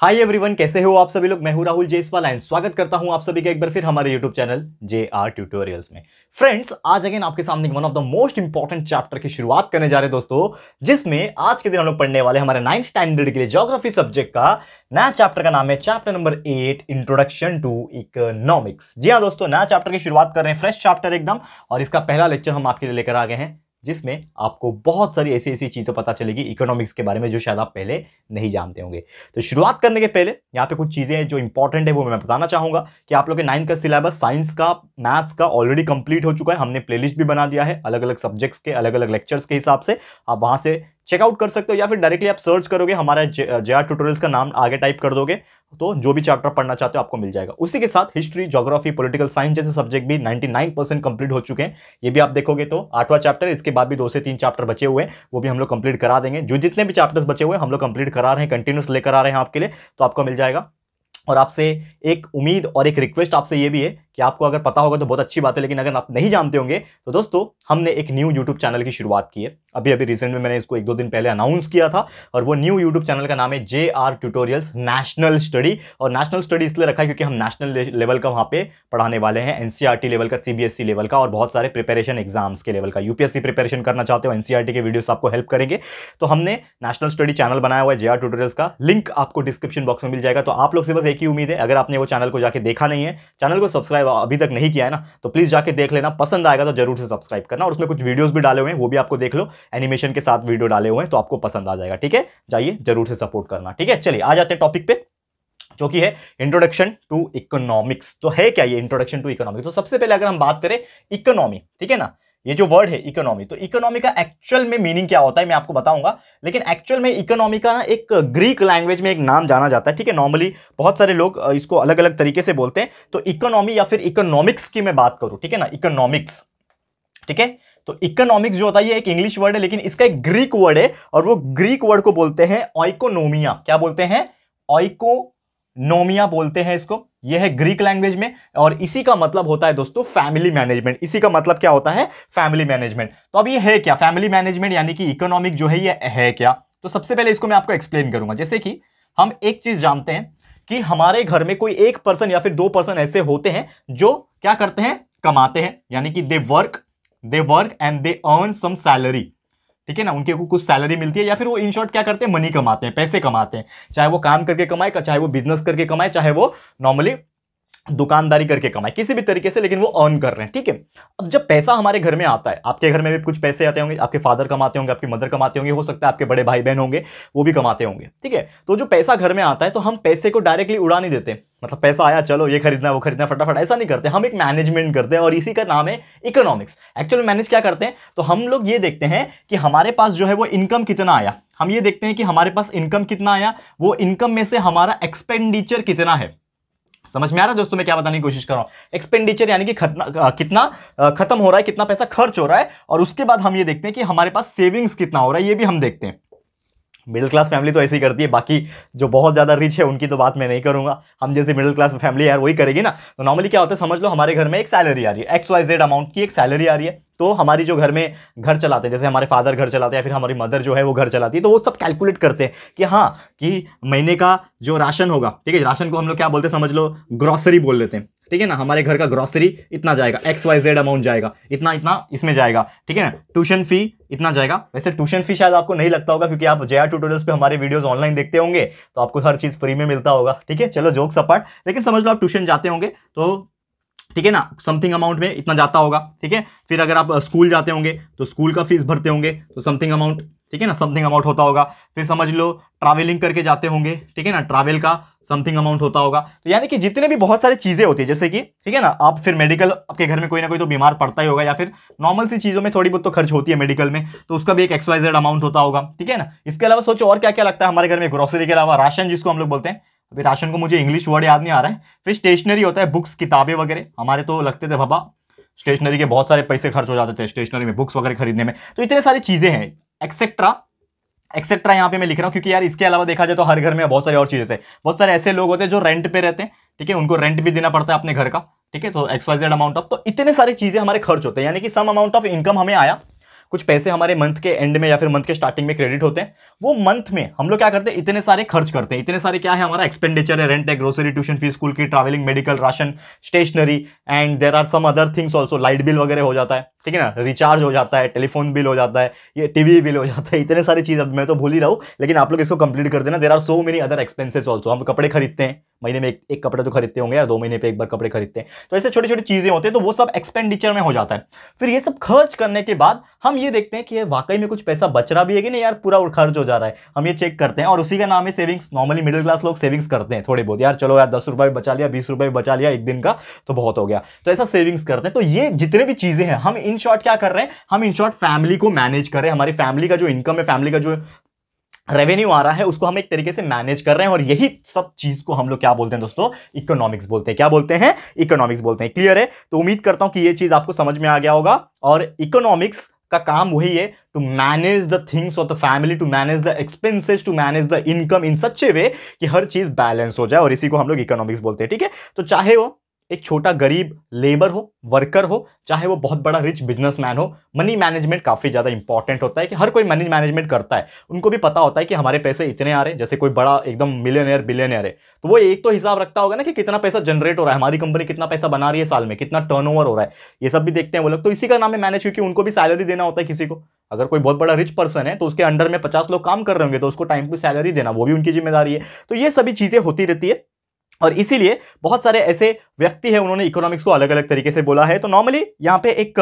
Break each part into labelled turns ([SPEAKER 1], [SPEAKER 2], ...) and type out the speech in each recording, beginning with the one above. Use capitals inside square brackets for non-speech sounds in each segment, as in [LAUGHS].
[SPEAKER 1] hi everyone कैसे हो आप सभी लोग मैं हूं राहुल जेसवाल एंड स्वागत करता हूं आप सभी का एक बार फिर हमारे YouTube channel J R tutorials में फ्रेंड्स आज अगेन आपके सामने one of the most important chapter की शुरुआत करने जा रहे दोस्तों जिसमें आज के दिन हम लोग पढ़ने वाले हमारे नाइन्थ स्टैंडर्ड के लिए जोग्राफी सब्जेक्ट का नया चैप्टर का नाम है chapter number eight introduction to economics जी हाँ दोस्तों नया चैप्टर की शुरुआत कर रहे हैं फ्रेश चैप्टर एकदम और इसका पहला लेक्चर हम आपके लिए लेकर आ गए हैं जिसमें आपको बहुत सारी ऐसी ऐसी चीज़ें पता चलेगी इकोनॉमिक्स के बारे में जो शायद आप पहले नहीं जानते होंगे तो शुरुआत करने के पहले यहाँ पे कुछ चीज़ें जो इंपॉर्टेंट है वो मैं बताना चाहूँगा कि आप लोग के नाइन्थ का सिलेबस साइंस का मैथ्स का ऑलरेडी कंप्लीट हो चुका है हमने प्ले भी बना दिया है अलग अलग सब्जेक्ट्स के अलग अलग लेक्चर्स के हिसाब से आप वहाँ से चेकआउट कर सकते हो या फिर डायरेक्टली आप सर्च करोगे हमारा जे आर का नाम आगे टाइप कर दोगे तो जो भी चैप्टर पढ़ना चाहते हो आपको मिल जाएगा उसी के साथ हिस्ट्री जोग्राफी पॉलिटिकल साइंस जैसे सब्जेक्ट भी 99 परसेंट कंप्लीट हो चुके हैं ये भी आप देखोगे तो आठवां चैप्टर इसके बाद भी दो से तीन चैप्टर बचे हुए हैं वो भी हम लोग कंप्लीट करा देंगे जो जितने भी चैप्टर्स बचे हुए हम लोग कंप्लीट करा रहे हैं कंटिन्यूस लेकर आ रहे हैं आपके लिए तो आपको मिल जाएगा और आपसे एक उम्मीद और एक रिक्वेस्ट आपसे ये भी है कि आपको अगर पता होगा तो बहुत अच्छी बात है लेकिन अगर आप नहीं जानते होंगे तो दोस्तों हमने एक न्यू यूट्यूब चैनल की शुरुआत की है अभी अभी रिसेंट में मैंने इसको एक दो दिन पहले अनाउंस किया था और वो न्यू यूट्यूब चैनल का नाम है J R tutorials national study और नेशनल स्टडी इसलिए रखा है क्योंकि हम नेशनल लेवल का वहाँ पे पढ़ाने वाले हैं एनसीआरटी लेवल e का सी लेवल e का और बहुत सारे प्रिपेरेशन एग्जाम्स के लेवल का यूपीएससी प्रिपरेशन करना चाहते हो एन e के वीडियोज आपको हेल्प करेंगे तो हमने नेशनल स्टडी चैनल बनाया हुआ है जे ट्यूटोरियल्स का लिंक आपको डिस्क्रिप्शन बॉक्स में मिल जाएगा तो आप लोग से बस एक ही उम्मीद है अगर आपने वो चैनल को जाकर देखा नहीं है चैनल को सब्सक्राइब अभी तक नहीं किया है ना तो प्लीज़ जाके देख लेना पसंद आएगा तो जरूर से सब्सक्राइब करना और उसमें कुछ वीडियोस भी डाले हुए हैं वो भी आपको देख लो एनिमेशन के साथ वीडियो डाले हुए हैं तो आपको पसंद आ जाएगा ठीक है जाइए जरूर से सपोर्ट करना ठीक है चलिए आ जाते हैं टॉपिक पे जो कि है इंट्रोडक्शन टू इकोनॉमिक्स तो है क्या ये इंट्रोडक्शन टू इकोनॉमिक्स तो सबसे पहले अगर हम बात करें इकोनॉमी ठीक है ना ये जो वर्ड है इकोनॉमी तो इकोनॉमी का एक्चुअल में मीनिंग क्या होता है मैं आपको बताऊंगा लेकिन एक्चुअल में इकोनॉमी का एक ग्रीक लैंग्वेज में एक नाम जाना जाता है ठीक है नॉर्मली बहुत सारे लोग इसको अलग अलग तरीके से बोलते हैं तो इकोनॉमी या फिर इकोनॉमिक्स की मैं बात करूँ ठीक है ना इकोनॉमिक्स ठीक है तो इकोनॉमिक्स जो होता है ये एक इंग्लिश वर्ड है लेकिन इसका एक ग्रीक वर्ड है और वो ग्रीक वर्ड को बोलते हैं ऑइकोनोमिया क्या बोलते हैं ऑइको नोमिया बोलते हैं इसको यह है ग्रीक लैंग्वेज में और इसी का मतलब होता है दोस्तों फैमिली मैनेजमेंट इसी का मतलब क्या होता है फैमिली मैनेजमेंट तो अब ये है क्या फैमिली मैनेजमेंट यानी कि इकोनॉमिक जो है ये है क्या तो सबसे पहले इसको मैं आपको एक्सप्लेन करूंगा जैसे कि हम एक चीज जानते हैं कि हमारे घर में कोई एक पर्सन या फिर दो पर्सन ऐसे होते हैं जो क्या करते हैं कमाते हैं यानी कि they work they work and they earn some salary ठीक है ना उनके कुछ सैलरी मिलती है या फिर वो इन शॉर्ट क्या करते हैं मनी कमाते हैं पैसे कमाते हैं चाहे वो काम करके कमाए चाहे वो बिजनेस करके कमाए चाहे वो नॉर्मली दुकानदारी करके कमाए किसी भी तरीके से लेकिन वो अर्न कर रहे हैं ठीक है अब जब पैसा हमारे घर में आता है आपके घर में भी कुछ पैसे आते होंगे आपके फादर कमाते होंगे आपकी मदर कमाते होंगे हो सकता है आपके बड़े भाई बहन होंगे वो भी कमाते होंगे ठीक है तो जो पैसा घर में आता है तो हम पैसे को डायरेक्टली उड़ा नहीं देते मतलब पैसा आया चलो ये खरीदना वो खरीदना फटाफट ऐसा नहीं करते हम एक मैनेजमेंट करते हैं और इसी का नाम है इकोनॉमिक्स एक्चुअल मैनेज क्या करते हैं तो हम लोग ये देखते हैं कि हमारे पास जो है वो इनकम कितना आया हम ये देखते हैं कि हमारे पास इनकम कितना आया वो इनकम में से हमारा एक्सपेंडिचर कितना है समझ में आ रहा है दोस्तों मैं क्या बताने की कोशिश कर रहा हूँ एक्सपेंडिचर यानी कि खतना कितना खत्म हो रहा है कितना पैसा खर्च हो रहा है और उसके बाद हम ये देखते हैं कि हमारे पास सेविंग्स कितना हो रहा है ये भी हम देखते हैं मिडिल क्लास फैमिली तो ऐसे ही करती है बाकी जो बहुत ज़्यादा रिच है उनकी तो बात मैं नहीं करूँगा हम जैसे मिडिल क्लास फैमिली यार वही करेगी ना तो नॉर्मली क्या होता है समझ लो हमारे घर में एक सैलरी आ रही है एक्स वाई जेड अमाउंट की एक सैलरी आ रही है तो हमारी जो घर में घर चलाते हैं जैसे हमारे फादर घर चलाते हैं या फिर हमारी मदर जो है वो घर चलाती है तो वो सब कैलकुलेट करते हैं कि हाँ कि महीने का जो राशन होगा ठीक है राशन को हम लोग क्या बोलते हैं समझ लो ग्रॉसरी बोल लेते हैं ठीक है ना हमारे घर का ग्रॉसरी इतना जाएगा एक्स वाई जेड अमाउंट जाएगा इतना इतना इसमें जाएगा ठीक है ना ट्यूशन फी इतना जाएगा वैसे ट्यूशन फी शायद आपको नहीं लगता होगा क्योंकि आप जया ट्यूटोरियल्स पे हमारे वीडियोस ऑनलाइन देखते होंगे तो आपको हर चीज़ फ्री में मिलता होगा ठीक है चलो जोक सपाट लेकिन समझ लो आप ट्यूशन जाते होंगे तो ठीक है ना समथिंग अमाउंट में इतना जाता होगा ठीक है फिर अगर आप स्कूल जाते होंगे तो स्कूल का फीस भरते होंगे तो समथिंग अमाउंट ठीक है ना समथिंग अमाउंट होता होगा फिर समझ लो ट्रैवलिंग करके जाते होंगे ठीक है ना ट्रैवल का समथिंग अमाउंट होता होगा तो यानी कि जितने भी बहुत सारी चीज़ें होती है जैसे कि ठीक है ना आप फिर मेडिकल आपके घर में कोई ना कोई तो बीमार पड़ता ही होगा या फिर नॉर्मल सी चीज़ों में थोड़ी बहुत तो खर्च होती है मेडिकल में तो उसका भी एक एक्सवाइजेड अमाउंट होता होगा ठीक है ना इसके अलावा सोचो और क्या क्या लगता है हमारे घर में ग्रोसरी के अलावा राशन जिसको हम लोग बोलते हैं अभी राशन को मुझे इंग्लिश वर्ड याद नहीं आ रहा है फिर स्टेशनरी होता है बुक्स किताबें वगैरह हमारे तो लगते थे बाबा स्टेशनरी के बहुत सारे पैसे खर्च हो जाते थे स्टेशनरी में बुक्स वगैरह खरीदने में तो इतने सारी चीज़ें हैं एक्सेट्रा एक्सेट्रा यहाँ पे मैं लिख रहा हूँ क्योंकि यार इसके अलावा देखा जाए तो हर घर में बहुत सारी और चीज़ें थे बहुत सारे ऐसे लोग होते हैं जो रेंट पे रहते हैं ठीक है उनको रेंट भी देना पड़ता है अपने घर का ठीक है तो एक्सवाइजेड अमाउंट ऑफ तो इतने सारी चीज़ें हमारे खर्च होते हैं यानी कि सम अमाउंट ऑफ इनकम हमें आया कुछ पैसे हमारे मंथ के एंड में या फिर मंथ के स्टार्टिंग में क्रेडिट होते हैं वो मंथ में हम लोग क्या करते हैं इतने सारे खर्च करते हैं इतने सारे क्या है हमारा एक्सपेंडिचर है रेंट है ग्रोसरी ट्यूशन फीस स्कूल की travelling medical ration stationery and there are some other things also light bill वगैरह हो जाता है ठीक है ना रिचार्ज हो जाता है टेलीफोन बिल हो जाता है ये टीवी बिल हो जाता है इतने सारी चीज़ अब मैं तो भूल ही रहा हूँ लेकिन आप लोग इसको कंप्लीट कर देना there are so many other expenses also हम कपड़े खरीदते हैं महीने में एक, एक कपड़े तो खरीदते होंगे या दो महीने पर एक बार कपड़े खरीदते हैं तो ऐसे छोटी छोटी चीज़ें होती है तो वो सब एक्सपेंडिचर में हो जाता है फिर ये सब खर्च करने के बाद हम ये देखते हैं कि वाकई में कुछ पैसा बच रहा भी है कि नहीं यार पूरा खर्च हो जा रहा है हम ये चेक करते हैं और उसी का नाम है सेविंग्स नॉर्मली मिडिल क्लास लोग सेविंग्स करते हैं थोड़े बहुत यार चलो यार दस रुपये बचा लिया बीस रुपये बचा लिया एक दिन का तो बहुत हो गया तो ऐसा सेविंग्स करते हैं तो ये जितने भी चीज़ें हैं हम इन इन शॉर्ट क्या कर रहे हैं हम इन शॉर्ट फैमिली को मैनेज कर रहे हैं हमारी फैमिली का जो इनकम है फैमिली का जो रेवेन्यू आ रहा है उसको हम एक तरीके से मैनेज कर रहे हैं और यही सब चीज को हम लोग क्या बोलते हैं दोस्तों इकोनॉमिक्स बोलते हैं क्या बोलते हैं इकोनॉमिक्स बोलते हैं क्लियर है तो उम्मीद करता हूं कि ये चीज आपको समझ में आ गया होगा और इकोनॉमिक्स का काम वही है to manage the things of the family to manage the expenses to manage the income in such a way कि हर चीज बैलेंस हो जाए और इसी को हम लोग इकोनॉमिक्स बोलते हैं ठीक है तो चाहे वो एक छोटा गरीब लेबर हो वर्कर हो चाहे वो बहुत बड़ा रिच बिजनेसमैन हो मनी मैनेजमेंट काफ़ी ज़्यादा इंपॉर्टेंट होता है कि हर कोई मनी मैनेजमेंट करता है उनको भी पता होता है कि हमारे पैसे इतने आ रहे हैं जैसे कोई बड़ा एकदम मिलियनियर बिलियनियर है तो वो एक तो हिसाब रखता होगा ना कि कितना पैसा जनरेट हो रहा है हमारी कंपनी कितना पैसा बना रही है साल में कितना टर्न हो रहा है ये सब भी देखते हैं वो लोग तो इसी का नाम है मैनेज क्योंकि उनको भी सैलरी देना होता है किसी को अगर कोई बहुत बड़ा रिच पर्सन है तो उसके अंडर में पचास लोग काम कर रहे होंगे तो उसको टाइम पर सैलरी देना वो भी उनकी जिम्मेदारी है तो ये सभी चीज़ें होती रहती है और इसीलिए बहुत सारे ऐसे व्यक्ति हैं उन्होंने इकोनॉमिक्स को अलग अलग तरीके से बोला है तो नॉर्मली यहाँ पे एक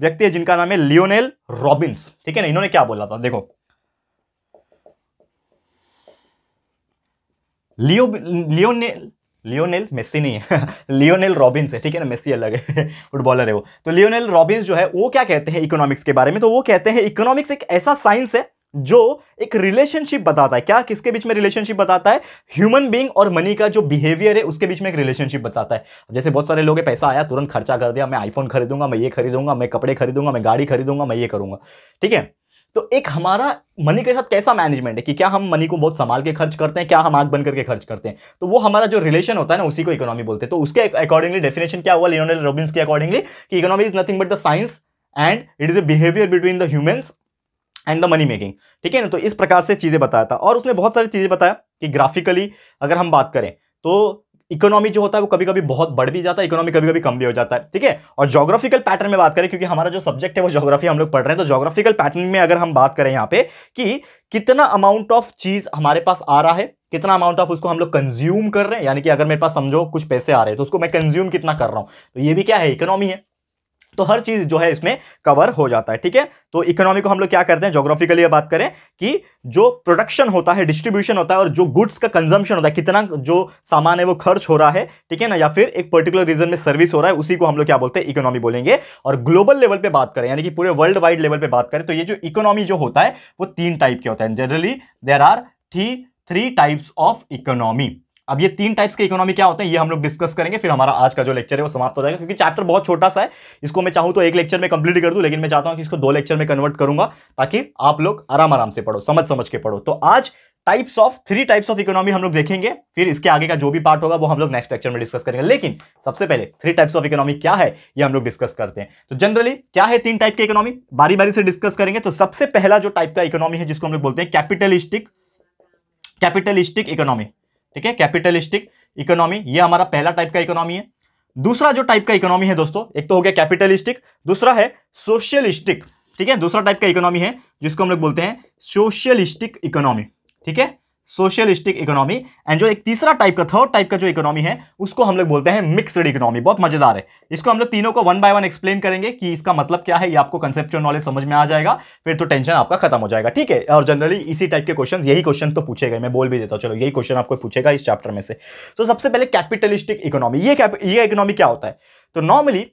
[SPEAKER 1] व्यक्ति है जिनका नाम है लियोनेल रॉबिन्स ठीक है ना इन्होंने क्या बोला था देखो लियो लियोनेल लियोनेल मेस्सी नहीं है लियोनेल [LAUGHS] रॉबिन्स है ठीक है ना मेस्सी अलग है फुटबॉलर [LAUGHS] है वो तो लियोनेल रॉबिन्स जो है वो क्या कहते हैं इकोनॉमिक्स के बारे में तो वो कहते हैं इकोनॉमिक्स एक ऐसा साइंस है जो एक रिलेशनशिप बताता है क्या किसके बीच में रिलेशनशिप बताता है ह्यूमन बीइंग और मनी का जो बिहेवियर है उसके बीच में एक रिलेशनशिप बताता है जैसे बहुत सारे लोग पैसा आया तुरंत खर्चा कर दिया मैं आईफोन खरीदूंगा मैं ये खरीदूंगा मैं कपड़े खरीदूंगा मैं गाड़ी खरीदूंगा मैं ये करूंगा ठीक है तो एक हमारा मनी के साथ कैसा मैनेजमेंट है कि क्या हम मनी को बहुत संभाल के खर्च करते हैं क्या हम आग बन करके खर्च करते हैं तो वो हमारा जो रिलेशन होता है ना उसी को इकोनॉमी बोलते हैं तो उसके अकॉर्डिंगली डेफिनेशन क्या हुआ लियोनल रॉबिन्स के अकॉर्डिंगली कि economy is nothing but the science and it is a behaviour between the humans and the money making ठीक है ना तो इस प्रकार से चीज़ें बताया था और उसने बहुत सारी चीज़ें बताया कि ग्राफिकली अगर हम बात करें तो इकोनॉमी जो होता है वो कभी कभी बहुत बढ़ भी जाता है इकोनॉमी कभी कभी कम भी हो जाता है ठीक है और जोग्राफिकल पैटर्न में बात करें क्योंकि हमारा जो सब्जेक्ट है वो जोग्राफी हम लोग पढ़ रहे हैं तो जोग्राफिकल पैटर्न में अगर हम बात करें यहाँ पे कि कितना अमाउंट ऑफ चीज़ हमारे पास आ रहा है कितना अमाउंट ऑफ उसको हम लोग कंज्यूम कर रहे हैं यानी कि अगर मेरे पास समझो कुछ पैसे आ रहे हैं तो उसको मैं कंज्यूम कितना कर रहा हूँ तो ये भी क्या है इकोनॉमी है तो हर चीज़ जो है इसमें कवर हो जाता है ठीक है तो इकोनॉमी को हम लोग क्या करते हैं जोग्राफिकली बात करें कि जो प्रोडक्शन होता है डिस्ट्रीब्यूशन होता है और जो गुड्स का कंजम्पन होता है कितना जो सामान है वो खर्च हो रहा है ठीक है ना या फिर एक पर्टिकुलर रीजन में सर्विस हो रहा है उसी को हम लोग क्या बोलते हैं इकोनॉमी बोलेंगे और ग्लोबल लेवल पर बात करें यानी कि पूरे वर्ल्ड वाइड लेवल पर बात करें तो ये जो इकोनॉमी जो होता है वो तीन टाइप के होता है generally there are three three types of economy अब ये तीन टाइप्स के इकोनॉमी क्या होते हैं ये हम लोग डिस्कस करेंगे फिर हमारा आज का जो लेक्चर है वो समाप्त हो जाएगा क्योंकि चैप्टर बहुत छोटा सा है इसको मैं चाहूँ तो एक लेक्चर में कंप्लीट कर दूँ लेकिन मैं चाहता हूँ कि इसको दो लेक्चर में कन्वर्ट करूंगा ताकि आप लोग आराम आराम से पढ़ो समझ समझ के पढ़ो तो आज types of three types of economy हम लोग देखेंगे फिर इसके आगे का जो भी पार्ट होगा वो हम लोग नेक्स्ट लेक्चर में डिस्कस करेंगे लेकिन सबसे पहले थ्री टाइप्स ऑफ इकोनॉमी क्या है ये हम लोग डिस्कस करते हैं तो जनरली क्या है तीन टाइप की इकोनॉमी बारी बारी से डिस्कस करेंगे तो सबसे पहला जो टाइप का इकोनॉमी है जिसको हम लोग बोलते हैं कैपिटलिस्टिक कैपिटलिस्टिक इकोनॉमी ठीक है कैपिटलिस्टिक इकोनॉमी ये हमारा पहला टाइप का इकोनॉमी है दूसरा जो टाइप का इकोनॉमी है दोस्तों एक तो हो गया कैपिटलिस्टिक दूसरा है सोशलिस्टिक ठीक है दूसरा टाइप का इकोनॉमी है जिसको हम लोग बोलते हैं सोशलिस्टिक इकोनॉमी ठीक है सोशलिस्टिक इकोनॉमी एंड जो एक तीसरा टाइप का थर्ड टाइप का जो इकोनॉमी है उसको हम लोग बोलते हैं मिक्सड इकोनॉमी बहुत मजेदार है इसको हम लोग तीनों को वन बाय वन एक्सप्लेन करेंगे कि इसका मतलब क्या है ये आपको कंसेप्चुअल नॉलेज समझ में आ जाएगा फिर तो टेंशन आपका खत्म हो जाएगा ठीक है और जनरली इसी टाइप के क्वेश्चन यही क्वेश्चन तो पूछेगा मैं बोल भी देता हूँ चलो यही क्वेश्चन आपको पूछेगा इस चैप्टर में से तो सबसे पहले कैपिटलिस्टिक इकोनॉमी ये ये इकोनॉमी क्या होता है तो नॉर्मली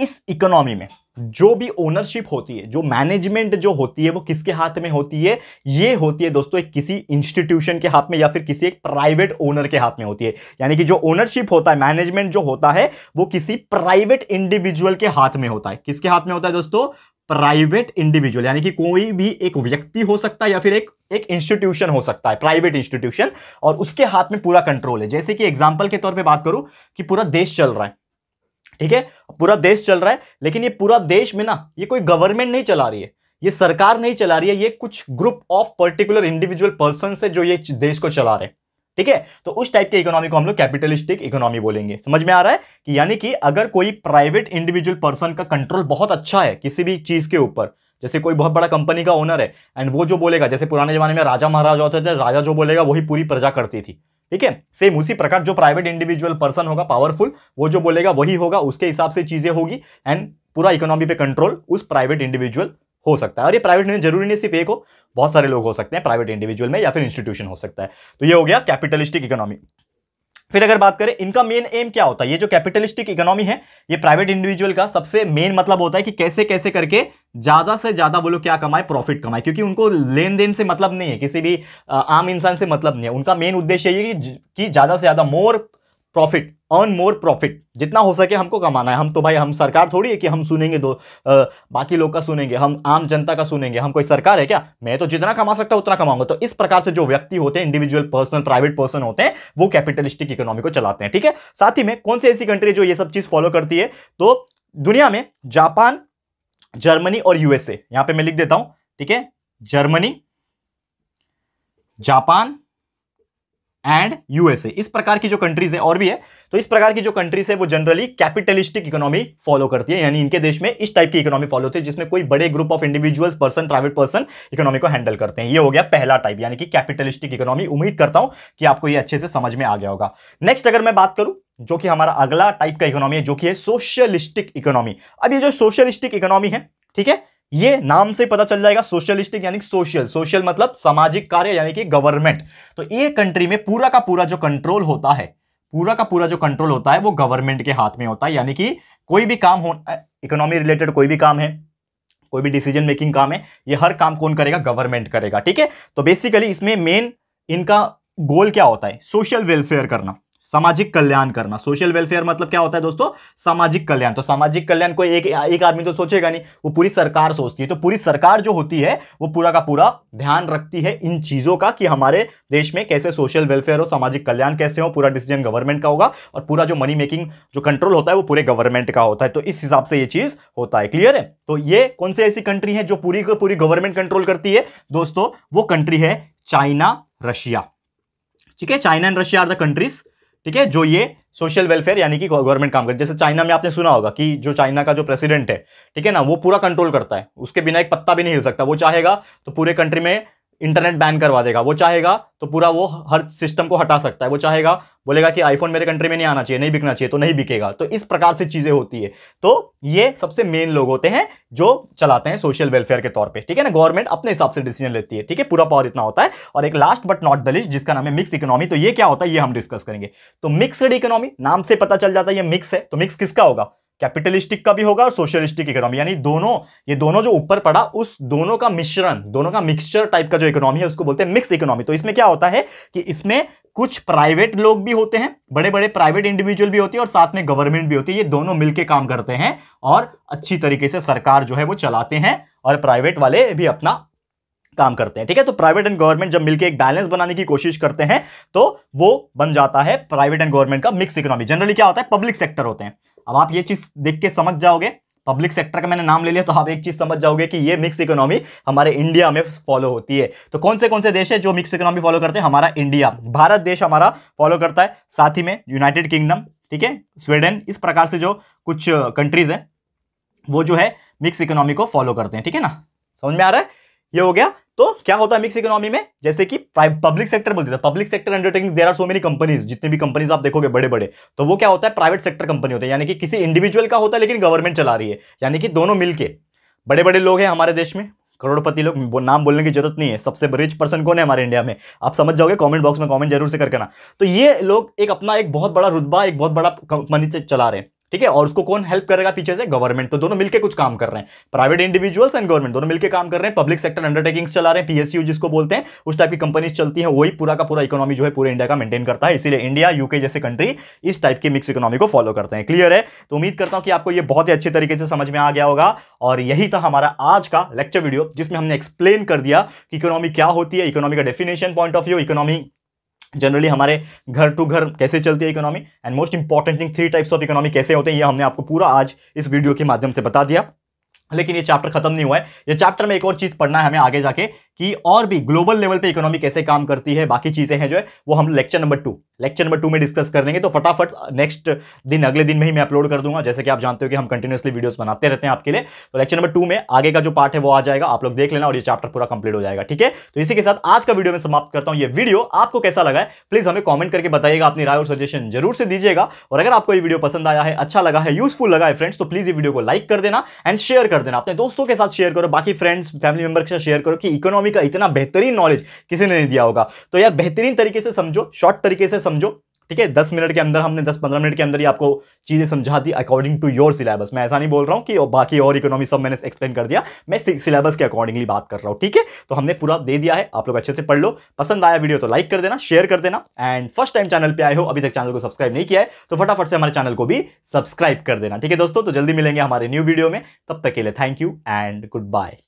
[SPEAKER 1] इस इकोनॉमी में जो भी ओनरशिप होती है जो मैनेजमेंट जो होती है वो किसके हाथ में होती है ये होती है दोस्तों एक किसी इंस्टीट्यूशन के हाथ में या फिर किसी एक प्राइवेट ओनर के हाथ में होती है यानी कि जो ओनरशिप होता है मैनेजमेंट जो होता है वो किसी प्राइवेट इंडिविजुअल के हाथ में होता है किसके हाथ में होता है दोस्तों प्राइवेट इंडिविजुअल यानी कि कोई भी एक व्यक्ति हो सकता है या फिर एक एक इंस्टीट्यूशन हो सकता है प्राइवेट इंस्टीट्यूशन और उसके हाथ में पूरा कंट्रोल है जैसे कि एग्जाम्पल के तौर पर बात करूं कि पूरा देश चल रहा है ठीक है पूरा देश चल रहा है लेकिन ये पूरा देश में ना ये कोई गवर्नमेंट नहीं चला रही है ये सरकार नहीं चला रही है ये कुछ group of particular individual person है जो ये देश को चला रहे हैं ठीक है तो उस टाइप के इकोनॉमी को हम लोग कैपिटलिस्टिक इकोनॉमी बोलेंगे समझ में आ रहा है कि यानी कि अगर कोई प्राइवेट इंडिविजुअल पर्सन का कंट्रोल बहुत अच्छा है किसी भी चीज़ के ऊपर जैसे कोई बहुत बड़ा कंपनी का ओनर है एंड वो जो बोलेगा जैसे पुराने जमाने में राजा महाराजा होते थे राजा जो बोलेगा वही पूरी प्रजा करती थी ठीक है सेम उसी प्रकार जो प्राइवेट इंडिविजुअल पर्सन होगा पावरफुल वो जो बोलेगा वही होगा उसके हिसाब से चीजें होगी एंड पूरा इकोनॉमी पे कंट्रोल उस प्राइवेट इंडिविजुअल हो सकता है और ये प्राइवेट जरूरी नहीं सिर्फ एक हो बहुत सारे लोग हो सकते हैं प्राइवेट इंडिविजुअल में या फिर इंस्टीट्यूशन हो सकता है तो ये हो गया कैपिटलिस्टिक इकोनॉमी फिर अगर बात करें इनका मेन एम क्या होता है ये जो कैपिटलिस्टिक इकोनॉमी है ये प्राइवेट इंडिविजुअल का सबसे मेन मतलब होता है कि कैसे कैसे करके ज़्यादा से ज़्यादा वो लोग क्या कमाए प्रॉफिट कमाए क्योंकि उनको लेन देन से मतलब नहीं है किसी भी आम इंसान से मतलब नहीं है उनका मेन उद्देश्य ये कि ज़्यादा से ज़्यादा more profit earn more profit जितना हो सके हमको कमाना है हम तो भाई हम सरकार थोड़ी है कि हम सुनेंगे दो आ, बाकी लोग का सुनेंगे हम आम जनता का सुनेंगे हम कोई सरकार है क्या मैं तो जितना कमा सकता हूँ उतना कमाऊंगा तो इस प्रकार से जो व्यक्ति होते हैं इंडिविजुअल पर्सन प्राइवेट पर्सन होते हैं वो कैपिटलिस्टिक इकोनॉमी को चलाते हैं ठीक है साथ ही में कौन सी ऐसी कंट्री जो ये सब चीज़ फॉलो करती है तो दुनिया में जापान जर्मनी और यूएसए यहां पर मैं लिख देता हूं ठीक है जर्मनी जापान एंड यूएसए इस प्रकार की जो कंट्रीज है और भी है तो इस प्रकार की जो कंट्रीज है वो जनरली कैपिटलिस्टिक इकोनॉमी फॉलो करती है यानी इनके देश में इस टाइप की इकोनॉमी फॉलो होती है जिसमें कोई बड़े group of individual person private person economy को हैंडल करते हैं ये हो गया पहला टाइप यानी कि कैपिटलिस्टिक इकोनॉमी उम्मीद करता हूं कि आपको ये अच्छे से समझ में आ गया होगा नेक्स्ट अगर मैं बात करूं जो कि हमारा अगला टाइप का इकोनॉमी है जो कि है सोशलिस्टिक इकोनॉमी अब ये जो सोशलिस्टिक इकोनॉमी है ठीक है ये नाम से पता चल जाएगा सोशलिस्टिक यानी सोशल सोशल मतलब सामाजिक कार्य यानी कि गवर्नमेंट तो ये कंट्री में पूरा का पूरा जो कंट्रोल होता है पूरा का पूरा जो कंट्रोल होता है वो गवर्नमेंट के हाथ में होता है यानी कि कोई भी काम हो इकोनॉमी रिलेटेड कोई भी काम है कोई भी डिसीजन मेकिंग काम है ये हर काम कौन करेगा गवर्नमेंट करेगा ठीक है तो बेसिकली इसमें मेन इनका गोल क्या होता है सोशल वेलफेयर करना सामाजिक कल्याण करना सोशल वेलफेयर मतलब क्या होता है दोस्तों सामाजिक कल्याण तो सामाजिक कल्याण को एक एक आदमी तो सोचेगा नहीं वो पूरी सरकार सोचती है तो पूरी सरकार जो होती है वो पूरा का पूरा ध्यान रखती है इन चीज़ों का कि हमारे देश में कैसे सोशल वेलफेयर हो सामाजिक कल्याण कैसे हो पूरा डिसीजन गवर्नमेंट का होगा और पूरा जो मनी मेकिंग जो कंट्रोल होता है वो पूरे गवर्नमेंट का होता है तो इस हिसाब से ये चीज़ होता है क्लियर है तो ये कौन सी ऐसी कंट्री है जो पूरी को पूरी गवर्नमेंट कंट्रोल करती है दोस्तों वो कंट्री है चाइना रशिया ठीक है China and Russia are the countries ठीक है जो ये सोशल वेलफेयर यानी कि गवर्नमेंट काम करती है जैसे चाइना में आपने सुना होगा कि जो चाइना का जो प्रेसिडेंट है ठीक है ना वो पूरा कंट्रोल करता है उसके बिना एक पत्ता भी नहीं हिल सकता वो चाहेगा तो पूरे कंट्री में इंटरनेट बैन करवा देगा वो चाहेगा तो पूरा वो हर सिस्टम को हटा सकता है वो चाहेगा बोलेगा कि आईफोन मेरे कंट्री में नहीं आना चाहिए नहीं बिकना चाहिए तो नहीं बिकेगा तो इस प्रकार से चीज़ें होती है तो ये सबसे मेन लोग होते हैं जो चलाते हैं सोशल वेलफेयर के तौर पे ठीक है ना गवर्नमेंट अपने हिसाब से डिसीजन लेती है ठीक है पूरा पावर इतना होता है और एक last but not the list जिसका नाम है मिक्स इकोनॉमी तो ये क्या होता है ये हम डिस्कस करेंगे तो मिक्सड इकोनॉमी नाम से पता चल जाता है ये मिक्स है तो मिक्स किसका होगा कैपिटलिस्टिक का भी होगा और सोशलिस्टिक इकोनॉमी यानी दोनों ये दोनों जो ऊपर पड़ा उस दोनों का मिश्रण दोनों का मिक्सचर टाइप का जो इकोनॉमी है उसको बोलते हैं मिक्स इकोनॉमी तो इसमें क्या होता है कि इसमें कुछ प्राइवेट लोग भी होते हैं बड़े बड़े प्राइवेट इंडिविजुअल भी होती है और साथ में गवर्नमेंट भी होती है ये दोनों मिलकर काम करते हैं और अच्छी तरीके से सरकार जो है वो चलाते हैं और प्राइवेट वाले भी अपना काम करते हैं ठीक है तो प्राइवेट एंड गवर्नमेंट जब मिलकर एक बैलेंस बनाने की कोशिश करते हैं तो वो बन जाता है प्राइवेट एंड गवर्नमेंट का मिक्स इकोनॉमी जनरली क्या होता है पब्लिक सेक्टर होते हैं अब आप ये चीज देख के समझ जाओगे पब्लिक सेक्टर का मैंने नाम ले लिया तो आप एक चीज समझ जाओगे कि ये मिक्स इकोनॉमी हमारे इंडिया में फॉलो होती है तो कौन से कौन से देश है जो मिक्स इकोनॉमी फॉलो करते हैं हमारा इंडिया भारत देश हमारा फॉलो करता है साथ ही में यूनाइटेड किंगडम ठीक है स्वीडन इस प्रकार से जो कुछ कंट्रीज हैं वो जो है मिक्स इकोनॉमी को फॉलो करते हैं ठीक है ना समझ में आ रहा है ये हो गया तो क्या होता है मिक्स इकोनॉमी में जैसे कि पब्लिक सेक्टर बोलते थे public sector undertaking there are so many companies जितने भी कंपनीज आप देखोगे बड़े बड़े तो वो क्या होता है प्राइवेट सेक्टर कंपनी होते हैं यानी कि किसी इंडिविजुअल का होता है लेकिन गवर्नमेंट चला रही है यानी कि दोनों मिलकर बड़े बड़े लोग हैं हमारे देश में करोड़पति लोग नाम बोलने की जरूरत नहीं है सबसे रिच पर्सन कौन है हमारे इंडिया में आप समझ जाओगे कमेंट बॉक्स में कमेंट जरूर से करके ना तो ये लोग एक अपना एक बहुत बड़ा रुतबा एक बहुत बड़ा कंपनी चला रहे हैं ठीक है और उसको कौन हेल्प करेगा पीछे से गवर्नमेंट तो दोनों मिलकर कुछ काम कर रहे हैं प्राइवेट इंडिविजुअल्स एंड गवर्नमेंट दोनों मिलकर काम कर रहे हैं पब्लिक सेक्टर अंडरटेकिंग चला रहे हैं पीएसयू जिसको बोलते हैं उस टाइप की कंपनीज चलती है वही पूरा का पूरा इकोनॉमी जो है पूरे इंडिया का मेंटेन करता है इसीलिए इंडिया यूके जैसे कंट्री इस टाइप की मिक्स इकोनॉमी को फॉलो करते हैं क्लियर है तो उम्मीद करता हूं कि आपको ये बहुत ही अच्छे तरीके से समझ में आ गया होगा और यही था हमारा आज का लेक्चर वीडियो जिसमें हमने एक्सप्लेन कर दिया कि इकोनॉमी क्या होती है इकोनॉमी का definition point of view economy generally हमारे घर टू घर कैसे चलती है economy and most important thing three types of economy कैसे होते हैं ये हमने आपको पूरा आज इस वीडियो के माध्यम से बता दिया लेकिन ये चैप्टर खत्म नहीं हुआ है ये चैप्टर में एक और चीज़ पढ़ना है हमें आगे जाके कि और भी ग्लोबल लेवल पे इकोनॉमी कैसे काम करती है बाकी चीज़ें हैं जो है वो हम lecture number two lecture number two में डिस्कस करेंगे तो फटाफट नेक्स्ट दिन अगले दिन में ही मैं अपलोड कर दूंगा जैसे कि आप जानते हो कि हम कंटिन्यूसली वीडियोस बनाते रहते हैं आपके लिए तो लेक्चर नंबर टू में आगे का जो पार्ट है वो आ जाएगा आप लोग देख लेना और ये चैप्टर पूरा कंप्लीट हो जाएगा ठीक है तो इसी के साथ आज का वीडियो में समाप्त करता हूं ये वीडियो आपको कैसा लगा है प्लीज़ हमें कॉमेंट करके बताइएगा अपनी राय और सजेशन जरूर से दीजिएगा और अगर आपको ये वीडियो पसंद आया है अच्छा लगा है यूजफुल लगा है फ्रेंड्स तो प्लीज़ ये वीडियो को लाइक कर देना एंड शेयर कर देना अपने दोस्तों के साथ शेयर करो बाकी फ्रेंड्स फैमिली मेंबर के साथ शेयर करो कि इकोनॉमी इकोनॉमी का इतना बेहतरीन नॉलेज किसी ने नहीं दिया होगा तो यार बेहतरीन तरीके से समझो शॉर्ट तरीके से समझो ठीक है दस मिनट के अंदर हमने दस पंद्रह मिनट के अंदर ही आपको चीज़ें समझा दी अकॉर्डिंग टू योर सिलेबस मैं ऐसा नहीं बोल रहा हूँ कि बाकी और इकोनॉमी सब मैंने एक्सप्लेन कर दिया मैं सिलेबस के अकॉर्डिंगली बात कर रहा हूँ ठीक है तो हमने पूरा दे दिया है आप लोग अच्छे से पढ़ लो पसंद आया वीडियो तो लाइक कर देना शेयर कर देना एंड फर्स्ट टाइम चैनल पर आए हो अभी तक चैनल को सब्सक्राइब नहीं किया है तो फटाफट से हमारे चैनल को भी सब्सक्राइब कर देना ठीक है दोस्तों तो जल्दी मिलेंगे हमारे न्यू वीडियो में तब तक के लिए thank you and good bye